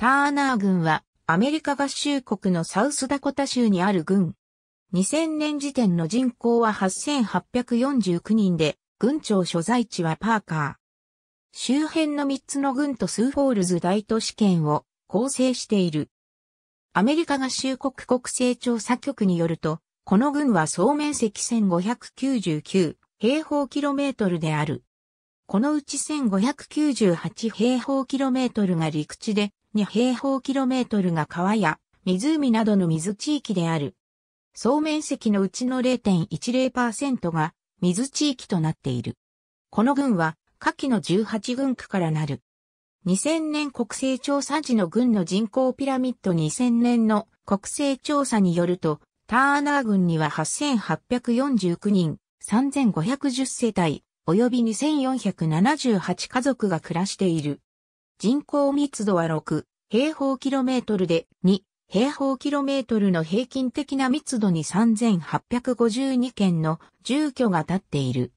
ターナー軍はアメリカ合衆国のサウスダコタ州にある軍。2000年時点の人口は8849人で、軍庁所在地はパーカー。周辺の3つの軍とスーフォールズ大都市圏を構成している。アメリカ合衆国国勢調査局によると、この軍は総面積1599平方キロメートルである。このうち1598平方キロメートルが陸地で、2平方キロメートルが川や湖などの水地域である。総面積のうちの0.10%が水地域となっている。この群は下記の18群区からなる。2000年国勢調査時の群の人口ピラミッド2000年の国勢調査によると、ターナー群には8849人、3510世帯、及び2478家族が暮らしている。人口密度は6平方キロメートルで2平方キロメートルの平均的な密度に3852件の住居が建っている。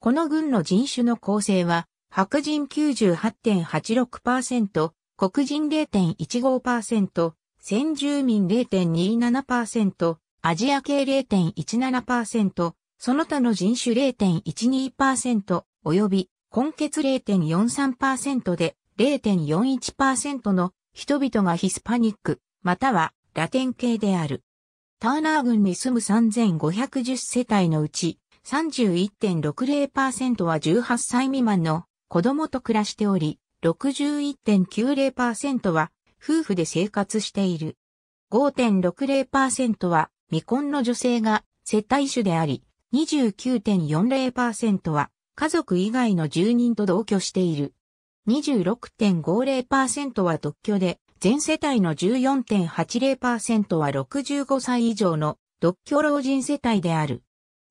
この群の人種の構成は、白人98.86%、黒人0.15%、先住民0.27%、アジア系0.17%、その他の人種0.12%、及び、根血0.43%で、0.41%の人々がヒスパニック、またはラテン系である。ターナー郡に住む3510世帯のうち31.60%は18歳未満の子供と暮らしており、61.90%は夫婦で生活している。5.60%は未婚の女性が接待主であり、29.40%は家族以外の住人と同居している。26.50%は独居で、全世帯の14.80%は65歳以上の独居老人世帯である。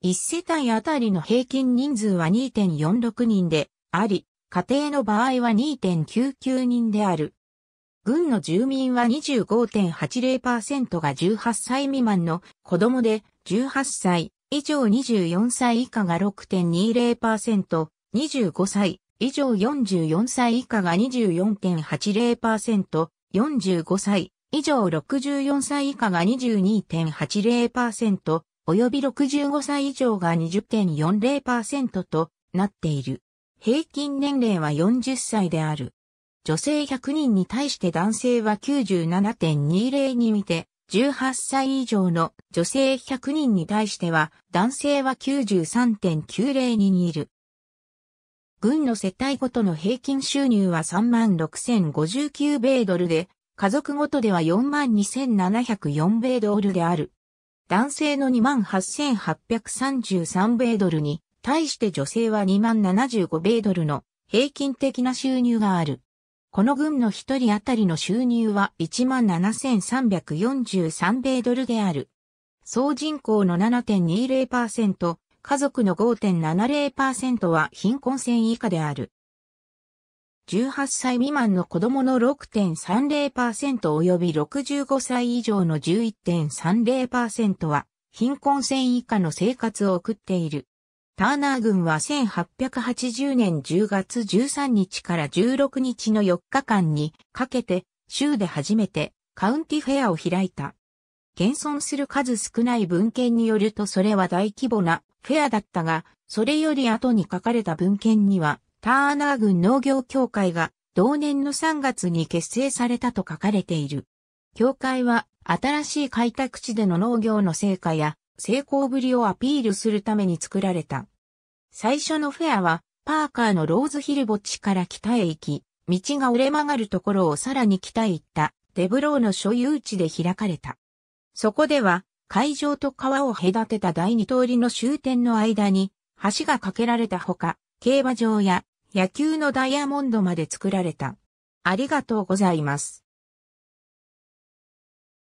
1世帯あたりの平均人数は2.46人であり、家庭の場合は2.99人である。軍の住民は25.80%が18歳未満の子供で、18歳以上24歳以下が6.20%、25歳以上44歳以下が24.80%、45歳以上64歳以下が22.80%、及び65歳以上が20.40%となっている。平均年齢は40歳である。女性100人に対して男性は97.20に見て、18歳以上の女性100人に対しては男性は93.90に似る。軍の世帯ごとの平均収入は36,059米ドルで、家族ごとでは42,704米ドルである。男性の28,833米ドルに、対して女性は2 0 7 5米ドルの平均的な収入がある。この軍の一人当たりの収入は17,343米ドルである。総人口の7.20%、家族の5.70%は貧困線以下である。18歳未満の子供の6.30%及び65歳以上の11.30%は貧困線以下の生活を送っている。ターナー軍は1880年10月13日から16日の4日間にかけて州で初めてカウンティフェアを開いた。現存する数少ない文献によるとそれは大規模なフェアだったが、それより後に書かれた文献には、ターナー軍農業協会が同年の3月に結成されたと書かれている。協会は新しい開拓地での農業の成果や成功ぶりをアピールするために作られた。最初のフェアはパーカーのローズヒル墓地から北へ行き、道が折れ曲がるところをさらに北へ行ったデブローの所有地で開かれた。そこでは会場と川を隔てた第二通りの終点の間に橋が架けられたほか、競馬場や野球のダイヤモンドまで作られた。ありがとうございます。